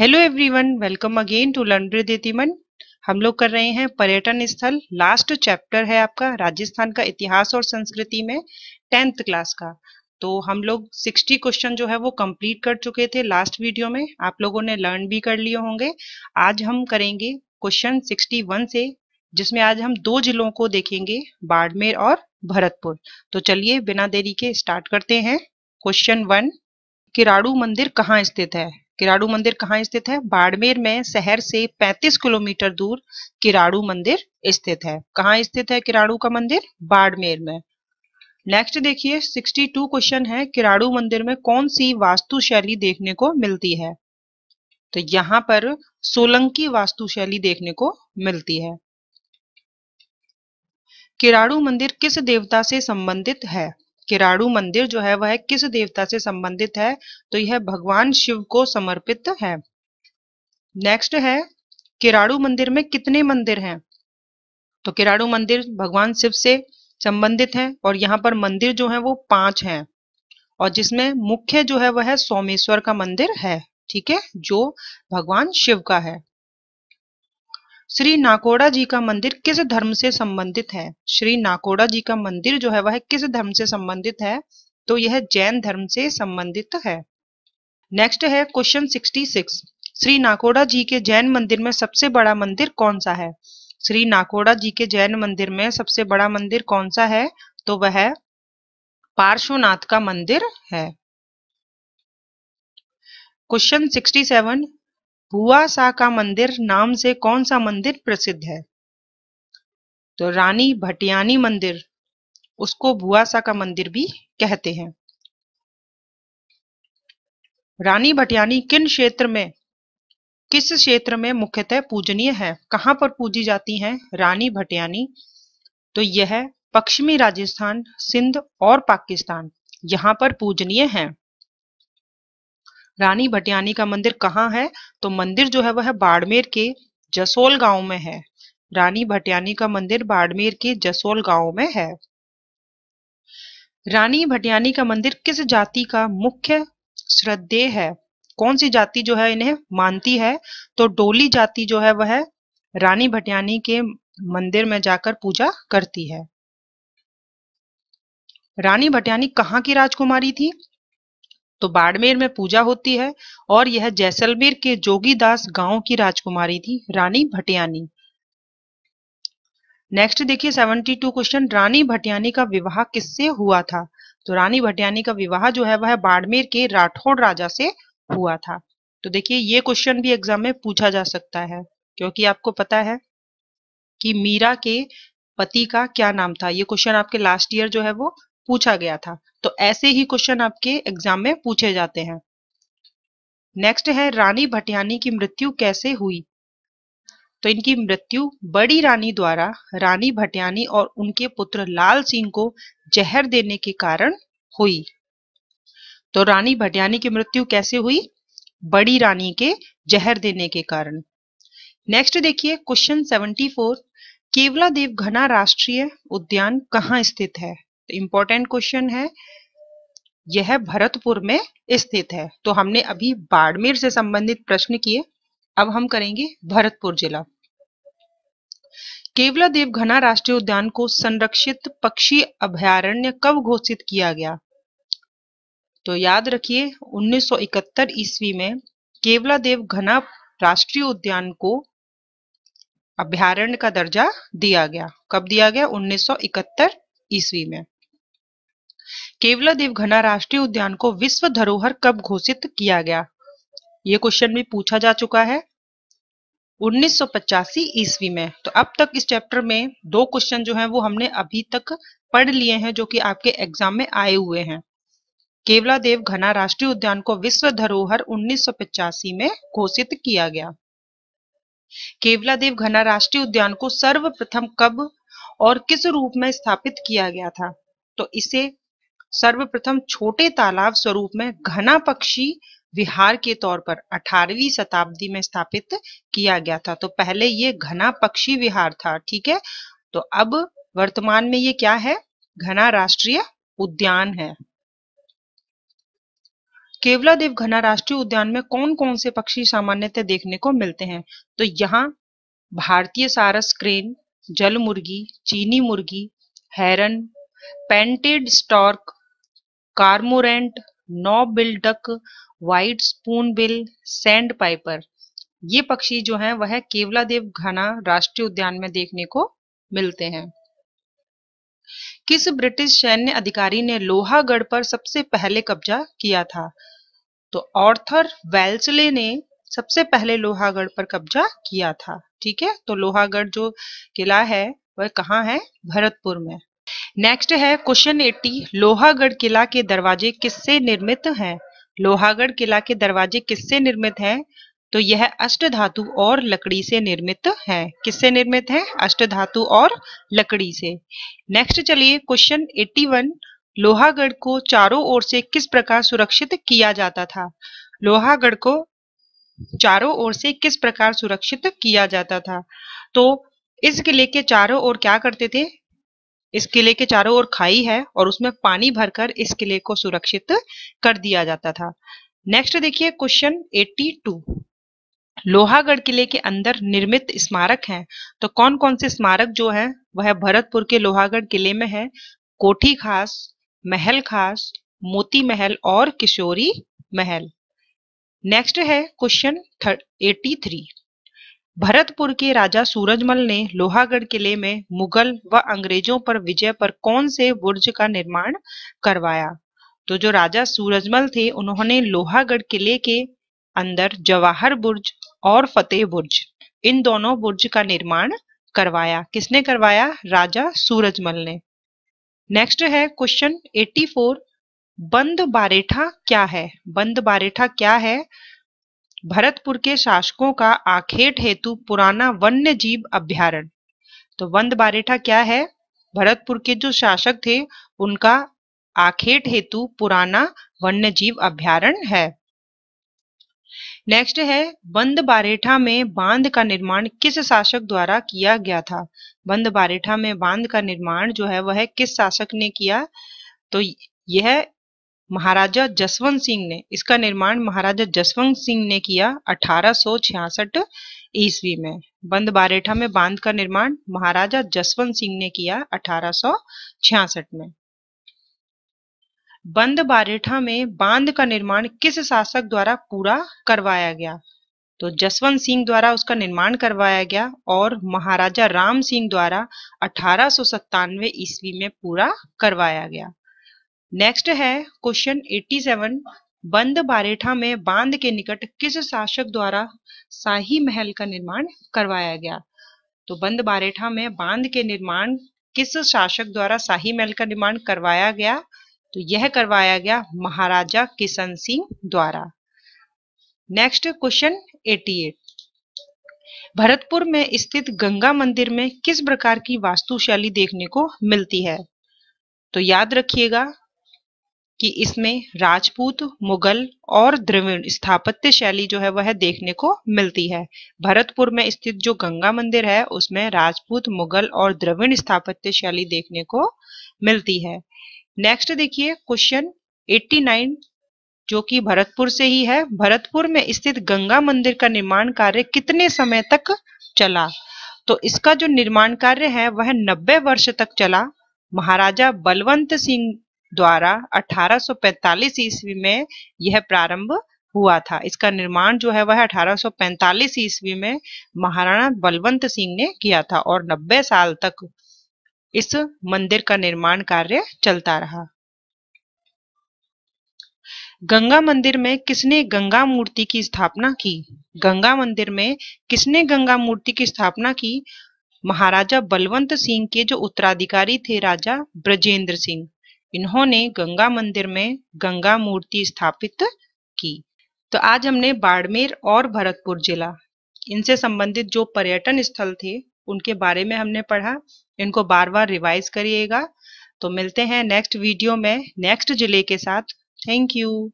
hello everyone welcome again to learn देतीमन हम लोग कर रहे हैं पर्यटन स्थल लास्ट चैप्टर है आपका राजस्थान का इतिहास और संस्कृति में टेंथ क्लास का तो हम लोग 60 क्वेश्चन जो है वो कंप्लीट कर चुके थे लास्ट वीडियो में आप लोगों ने लर्न भी कर लिए होंगे आज हम करेंगे क्वेश्चन 61 से जिसमें आज हम दो जिलों को देखेंगे बाड़मेर और भरतपुर तो चलिए बिना देरी के स्टार्ट करते हैं क्वेश्चन वन किराड़ू मंदिर कहाँ स्थित है किराड़ू मंदिर कहाँ स्थित है बाड़मेर में शहर से 35 किलोमीटर दूर किराड़ू मंदिर स्थित है कहाँ स्थित है किराड़ू का मंदिर बाड़मेर में नेक्स्ट देखिए 62 क्वेश्चन है किराड़ू मंदिर में कौन सी वास्तु शैली देखने को मिलती है तो यहाँ पर सोलंकी वास्तु शैली देखने को मिलती है किराड़ू मंदिर किस देवता से संबंधित है किराड़ू मंदिर जो है वह किस देवता से संबंधित है तो यह भगवान शिव को समर्पित है नेक्स्ट है किराड़ू मंदिर में कितने मंदिर हैं तो किराड़ू मंदिर भगवान शिव से संबंधित है और यहाँ पर मंदिर जो है वो पांच हैं और जिसमें मुख्य जो है वह सोमेश्वर का मंदिर है ठीक है जो भगवान शिव का है श्री नाकोड़ा जी का मंदिर किस धर्म से संबंधित है श्री नाकोड़ा जी का मंदिर जो है वह किस धर्म से संबंधित है तो यह जैन धर्म से संबंधित है नेक्स्ट है क्वेश्चन 66 श्री नाकोड़ा जी के जैन मंदिर में सबसे बड़ा मंदिर कौन सा है श्री नाकोड़ा जी के जैन मंदिर में सबसे बड़ा मंदिर कौन सा है तो वह पार्श्वनाथ का मंदिर है क्वेश्चन 67 भुआ शाह का मंदिर नाम से कौन सा मंदिर प्रसिद्ध है तो रानी भटियानी मंदिर उसको भुआ शाह का मंदिर भी कहते हैं रानी भटियानी किन क्षेत्र में किस क्षेत्र में मुख्यतः पूजनीय है कहाँ पर पूजी जाती हैं रानी भटियानी तो यह पश्चिमी राजस्थान सिंध और पाकिस्तान यहाँ पर पूजनीय हैं रानी भटियानी का मंदिर कहाँ है तो मंदिर जो है वह बाड़मेर के जसोल गांव में है रानी भटियानी का मंदिर बाड़मेर के जसोल गांव में है रानी भटियानी का मंदिर किस जाति का मुख्य श्रद्धेय है कौन सी जाति जो है इन्हें मानती है तो डोली जाति जो है वह रानी भटियानी के मंदिर में जाकर पूजा करती है रानी भटियानी कहाँ की राजकुमारी थी तो बाड़मेर में पूजा होती है और यह जैसलमेर के जोगीदास गांव की राजकुमारी थी रानी भटियानी नेक्स्ट देखिए 72 क्वेश्चन रानी भटियानी का विवाह किससे हुआ था तो रानी भटियानी का विवाह जो है वह बाड़मेर के राठौड़ राजा से हुआ था तो देखिए ये क्वेश्चन भी एग्जाम में पूछा जा सकता है क्योंकि आपको पता है कि मीरा के पति का क्या नाम था ये क्वेश्चन आपके लास्ट ईयर जो है वो पूछा गया था तो ऐसे ही क्वेश्चन आपके एग्जाम में पूछे जाते हैं नेक्स्ट है रानी भटियानी की मृत्यु कैसे हुई तो इनकी मृत्यु बड़ी रानी द्वारा रानी भटियानी और उनके पुत्र लाल सिंह को जहर देने के कारण हुई तो रानी भटियानी की मृत्यु कैसे हुई बड़ी रानी के जहर देने के कारण नेक्स्ट देखिए क्वेश्चन 74 केवला देव घना राष्ट्रीय उद्यान कहाँ स्थित है तो इम्पोर्टेंट क्वेश्चन है यह भरतपुर में स्थित है तो हमने अभी बाड़मेर से संबंधित प्रश्न किए अब हम करेंगे भरतपुर जिला केवला देवघना राष्ट्रीय उद्यान को संरक्षित पक्षी अभयारण्य कब घोषित किया गया तो याद रखिए 1971 ईस्वी में केवला देवघना राष्ट्रीय उद्यान को अभ्यारण्य का दर्जा दिया गया कब दिया गया 1971 ईस्वी में केवला घना राष्ट्रीय उद्यान को विश्व धरोहर कब घोषित किया गया ये क्वेश्चन भी पूछा जा चुका है 1985 ईस्वी में तो अब तक इस चैप्टर में दो क्वेश्चन जो हैं वो हमने अभी तक पढ़ लिए हैं जो कि आपके एग्जाम में आए हुए हैं केवला देव घना राष्ट्रीय उद्यान को विश्व धरोहर 1985 में घोषित किया गया केवला देव घना राष्ट्रीय उद्यान को सर्वप्रथम कब और किस रूप में स्थापित किया गया था तो इसे सर्वप्रथम छोटे तालाब स्वरूप में घना पक्षी विहार के तौर पर 18वीं शताब्दी में स्थापित किया गया था तो पहले ये घना पक्षी विहार था ठीक है तो अब वर्तमान में ये क्या है घना राष्ट्रीय उद्यान है केवला देव घना राष्ट्रीय उद्यान में कौन कौन से पक्षी सामान्यतः देखने को मिलते हैं तो यहाँ भारतीय सारस क्रेन जल मुर्गी चीनी मुर्गी heron painted stork cormorant knob bill duck white spoonbill sandpiper ये पक्षी जो है वह केवला देव घना राष्ट्रीय उद्यान में देखने को मिलते हैं किस ब्रिटिश सैन्य अधिकारी ने लोहागढ़ पर सबसे पहले कब्जा किया था तो ऑर्थर वेल्सले ने सबसे पहले लोहागढ़ पर कब्जा किया था ठीक है तो लोहागढ़ जो किला है वह कहाँ है भरतपुर में नेक्स्ट है क्वेश्चन 80 लोहागढ़ किला के दरवाजे किससे निर्मित हैं लोहागढ़ किला के दरवाजे किससे निर्मित हैं तो यह अष्ट धातु और लकड़ी से निर्मित है किससे निर्मित है अष्ट धातु और लकड़ी से नेक्स्ट चलिए क्वेश्चन 81 लोहागढ़ को चारों ओर से किस प्रकार सुरक्षित किया जाता था लोहागढ़ को चारों ओर से किस प्रकार सुरक्षित किया जाता था तो इस किले के चारों ओर क्या करते थे इस किले के चारों ओर खाई है और उसमें पानी भरकर इस किले को सुरक्षित कर दिया जाता था नेक्स्ट देखिए क्वेश्चन 82 लोहागढ़ किले के अंदर निर्मित स्मारक हैं तो कौन कौन से स्मारक जो है वह भरतपुर के लोहागढ़ किले में है कोठी खास महल खास मोती महल और किशोरी महल नेक्स्ट है क्वेश्चन एटी थ्री भरतपुर के राजा सूरजमल ने लोहागढ़ किले में मुगल व अंग्रेजों पर विजय पर कौन से बुर्ज का निर्माण करवाया तो जो राजा सूरजमल थे उन्होंने लोहागढ़ किले के अंदर जवाहर बुर्ज और फतेह बुर्ज इन दोनों बुर्ज का निर्माण करवाया किसने करवाया राजा सूरजमल ने नेक्स्ट है क्वेश्चन 84 बंद बारेठा क्या है बंद बारेठा क्या है भरतपुर के शासकों का आखेट हेतु पुराना वन्य जीव अभ्यारण तो वंद बारेठा क्या है भरतपुर के जो शासक थे उनका आखेट हेतु पुराना वन्य जीव अभ्यारण है नेक्स्ट है बंद बारेठा में बांध का निर्माण किस शासक द्वारा किया गया था बंद बारेठा में बांध का निर्माण जो है वह किस शासक ने किया तो यह महाराजा जसवंत सिंह ने इसका निर्माण महाराजा जसवंत सिंह ने किया 1866 ईस्वी में बंद बारेठा में बांध का निर्माण महाराजा जसवंत सिंह ने किया 1866 में बंद बारेठा में बांध का निर्माण किस शासक द्वारा पूरा करवाया गया तो जसवंत सिंह द्वारा उसका निर्माण करवाया गया और महाराजा राम सिंह द्वारा अठारह ईस्वी में पूरा करवाया गया नेक्स्ट है क्वेश्चन 87 बंद बारेठा में बांध के निकट किस शासक द्वारा शाही महल का निर्माण करवाया गया तो बंद बारेठा में बांध के निर्माण किस शासक द्वारा शाही महल का निर्माण करवाया गया तो यह करवाया गया महाराजा किशन सिंह द्वारा नेक्स्ट क्वेश्चन 88 भरतपुर में स्थित गंगा मंदिर में किस प्रकार की वास्तुशैली देखने को मिलती है तो याद रखिएगा कि इसमें राजपूत मुगल और द्रविड़ स्थापत्य शैली जो है वह देखने को मिलती है भरतपुर में स्थित जो गंगा मंदिर है उसमें राजपूत मुगल और द्रविड़ स्थापत्य शैली देखने को मिलती है नेक्स्ट देखिए क्वेश्चन 89 जो कि भरतपुर से ही है भरतपुर में स्थित गंगा मंदिर का निर्माण कार्य कितने समय तक चला तो इसका जो निर्माण कार्य है वह नब्बे वर्ष तक चला महाराजा बलवंत सिंह द्वारा 1845 ईस्वी में यह प्रारंभ हुआ था इसका निर्माण जो है वह 1845 ईस्वी में महाराणा बलवंत सिंह ने किया था और 90 साल तक इस मंदिर का निर्माण कार्य चलता रहा गंगा मंदिर में किसने गंगा मूर्ति की स्थापना की गंगा मंदिर में किसने गंगा मूर्ति की स्थापना की महाराजा बलवंत सिंह के जो उत्तराधिकारी थे राजा ब्रजेंद्र सिंह इन्होंने गंगा मंदिर में गंगा मूर्ति स्थापित की तो आज हमने बाड़मेर और भरतपुर जिला इनसे संबंधित जो पर्यटन स्थल थे उनके बारे में हमने पढ़ा इनको बार बार रिवाइज करिएगा तो मिलते हैं नेक्स्ट वीडियो में नेक्स्ट जिले के साथ थैंक यू